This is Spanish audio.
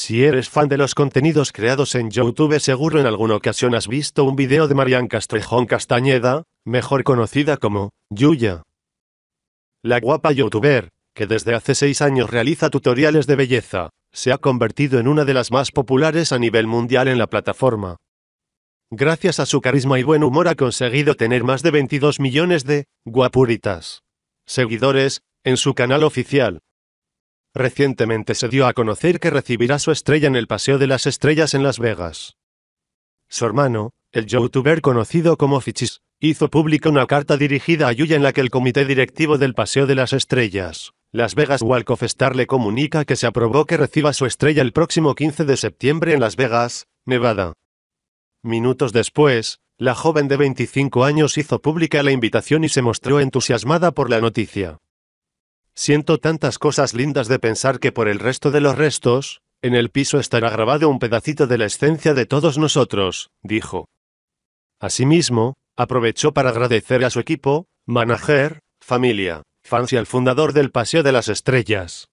Si eres fan de los contenidos creados en YouTube seguro en alguna ocasión has visto un video de Marian Castrejón Castañeda, mejor conocida como Yuya. La guapa youtuber, que desde hace seis años realiza tutoriales de belleza, se ha convertido en una de las más populares a nivel mundial en la plataforma. Gracias a su carisma y buen humor ha conseguido tener más de 22 millones de guapuritas seguidores en su canal oficial, Recientemente se dio a conocer que recibirá su estrella en el Paseo de las Estrellas en Las Vegas. Su hermano, el youtuber conocido como Fichis, hizo pública una carta dirigida a Yuya en la que el comité directivo del Paseo de las Estrellas, Las Vegas Walk of Star le comunica que se aprobó que reciba su estrella el próximo 15 de septiembre en Las Vegas, Nevada. Minutos después, la joven de 25 años hizo pública la invitación y se mostró entusiasmada por la noticia. Siento tantas cosas lindas de pensar que por el resto de los restos, en el piso estará grabado un pedacito de la esencia de todos nosotros, dijo. Asimismo, aprovechó para agradecer a su equipo, manager, familia, fans y al fundador del Paseo de las Estrellas,